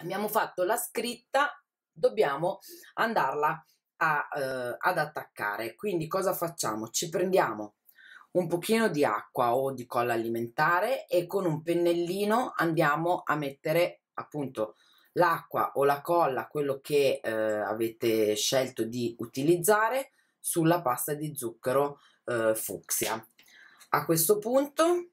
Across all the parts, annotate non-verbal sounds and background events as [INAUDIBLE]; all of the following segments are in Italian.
abbiamo fatto la scritta, dobbiamo andarla a, eh, ad attaccare. Quindi cosa facciamo? Ci prendiamo un pochino di acqua o di colla alimentare e con un pennellino andiamo a mettere appunto l'acqua o la colla, quello che eh, avete scelto di utilizzare sulla pasta di zucchero eh, fucsia. A questo punto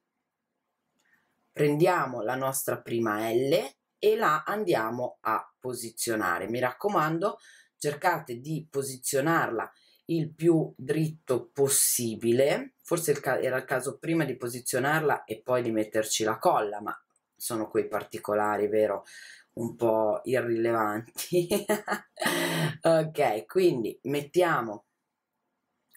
prendiamo la nostra prima L e la andiamo a posizionare. Mi raccomando, cercate di posizionarla il più dritto possibile. Forse era il caso prima di posizionarla e poi di metterci la colla, ma sono quei particolari, vero? Un po' irrilevanti. [LAUGHS] ok, quindi mettiamo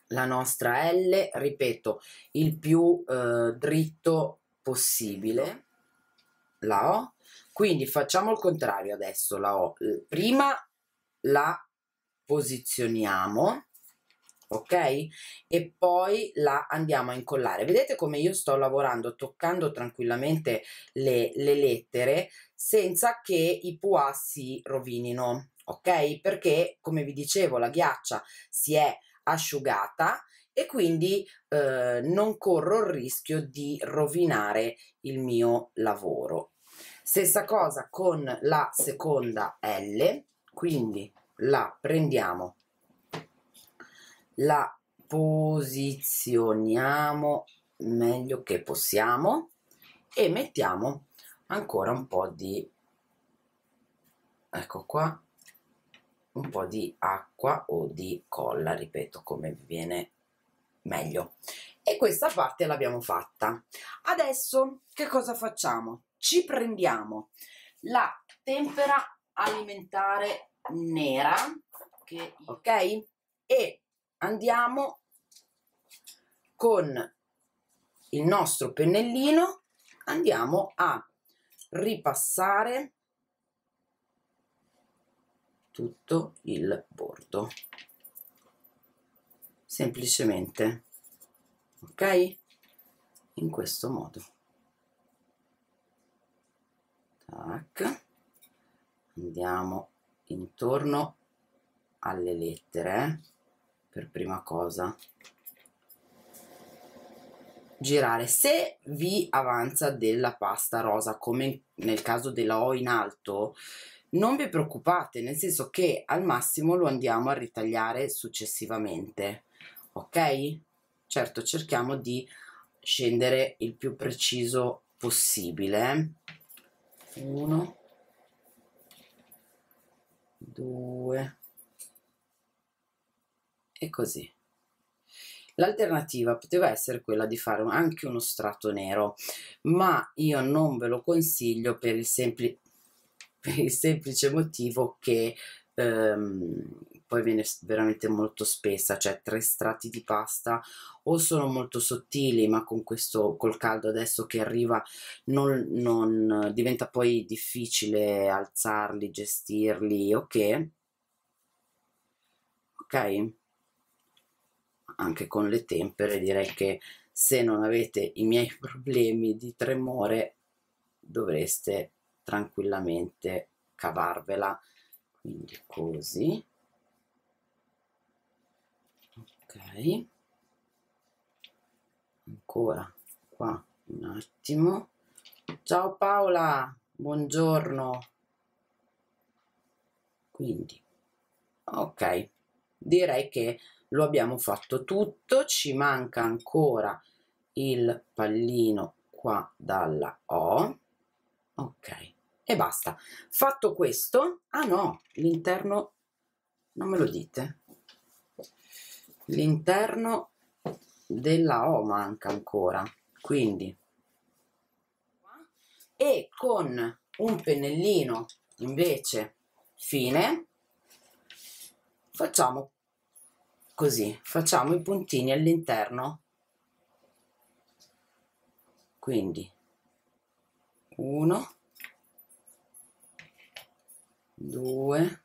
la nostra L, ripeto, il più eh, dritto possibile, la O, quindi facciamo il contrario adesso, la O. Prima la posizioniamo, ok? E poi la andiamo a incollare. Vedete come io sto lavorando toccando tranquillamente le, le lettere senza che i PUA si rovinino, ok? Perché, come vi dicevo, la ghiaccia si è asciugata e quindi eh, non corro il rischio di rovinare il mio lavoro Stessa cosa con la seconda L, quindi la prendiamo, la posizioniamo meglio che possiamo e mettiamo ancora un po' di ecco qua un po' di acqua o di colla ripeto come viene meglio e questa parte l'abbiamo fatta. Adesso che cosa facciamo? Ci prendiamo la tempera alimentare nera, che... ok? E andiamo con il nostro pennellino, andiamo a ripassare tutto il bordo semplicemente ok in questo modo tac andiamo intorno alle lettere eh, per prima cosa girare se vi avanza della pasta rosa come nel caso della O in alto non vi preoccupate nel senso che al massimo lo andiamo a ritagliare successivamente ok certo cerchiamo di scendere il più preciso possibile 1 2 e così L'alternativa poteva essere quella di fare anche uno strato nero, ma io non ve lo consiglio per il, sempli [LAUGHS] per il semplice motivo che ehm, poi viene veramente molto spessa, cioè tre strati di pasta o sono molto sottili, ma con questo col caldo adesso che arriva non, non diventa poi difficile alzarli, gestirli, ok? Ok? Anche con le tempere direi che se non avete i miei [LAUGHS] problemi di tremore dovreste tranquillamente cavarvela quindi così ok ancora qua un attimo ciao Paola buongiorno quindi ok direi che lo abbiamo fatto tutto ci manca ancora il pallino qua dalla O ok e basta fatto questo ah no l'interno non me lo dite l'interno della O manca ancora quindi e con un pennellino invece fine facciamo così facciamo i puntini all'interno quindi 1 2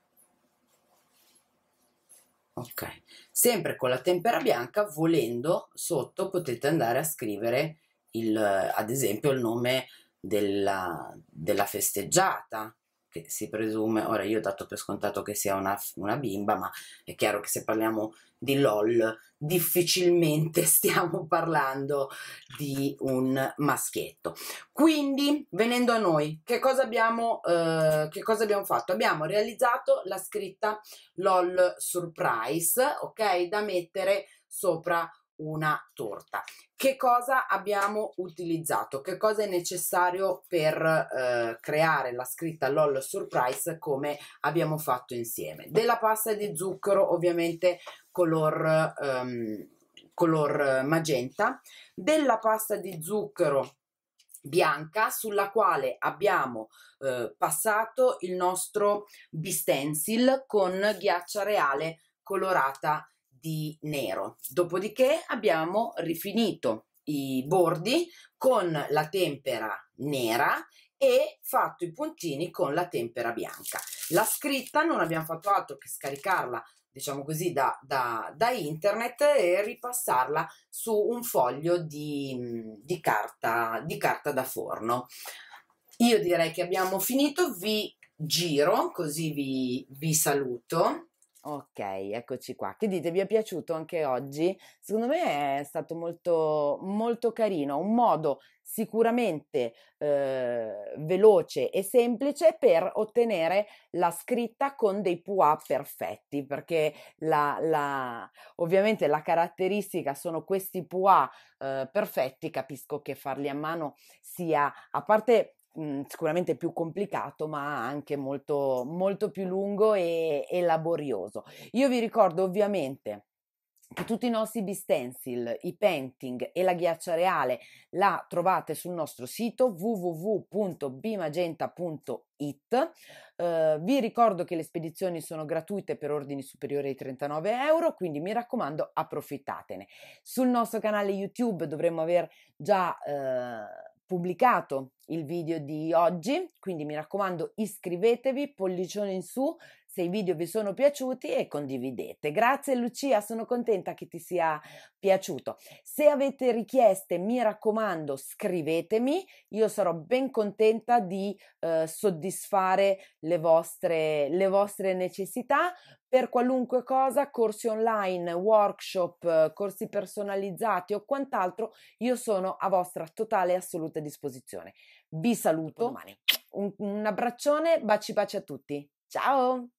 ok sempre con la tempera bianca volendo sotto potete andare a scrivere il, ad esempio il nome della, della festeggiata che si presume, ora io ho dato per scontato che sia una, una bimba, ma è chiaro che se parliamo di LOL difficilmente [LAUGHS] stiamo parlando di un maschietto. Quindi, venendo a noi, che cosa abbiamo, eh, che cosa abbiamo fatto? Abbiamo realizzato la scritta LOL Surprise, ok? Da mettere sopra una torta. Che cosa abbiamo utilizzato? Che cosa è necessario per eh, creare la scritta LOL Surprise come abbiamo fatto insieme? Della pasta di zucchero ovviamente color, ehm, color magenta, della pasta di zucchero bianca sulla quale abbiamo eh, passato il nostro bistencil con ghiaccia reale colorata di nero. Dopodiché abbiamo rifinito i bordi con la tempera nera e fatto i puntini con la tempera bianca. La scritta non abbiamo fatto altro che scaricarla, diciamo così, da, da, da internet e ripassarla su un foglio di, di, carta, di carta da forno. Io direi che abbiamo finito, vi giro così vi, vi saluto Ok, eccoci qua. Che dite, vi è piaciuto anche oggi? Secondo me è stato molto, molto carino, un modo sicuramente eh, veloce e semplice per ottenere la scritta con dei PUA perfetti, perché la, la, ovviamente la caratteristica sono questi PUA eh, perfetti, capisco che farli a mano sia, a parte Mhmm, sicuramente più complicato, ma anche molto, molto più lungo e, e laborioso. Io vi ricordo ovviamente che tutti i nostri bistensile, i painting e la ghiaccia reale la trovate sul nostro sito www.bimagenta.it. Eh, vi ricordo che le spedizioni sono gratuite per ordini superiori ai 39 euro, quindi mi raccomando approfittatene. Sul nostro canale YouTube dovremmo aver già... Eh, pubblicato il video di oggi, quindi mi raccomando iscrivetevi, pollicione in su, se i video vi sono piaciuti e condividete. Grazie Lucia, sono contenta che ti sia piaciuto. Se avete richieste, mi raccomando, scrivetemi, io sarò ben contenta di eh, soddisfare le vostre, le vostre necessità. Per qualunque cosa, corsi online, workshop, corsi personalizzati o quant'altro, io sono a vostra totale e assoluta disposizione. Vi saluto Un, un abbraccione, baci baci a tutti. Ciao!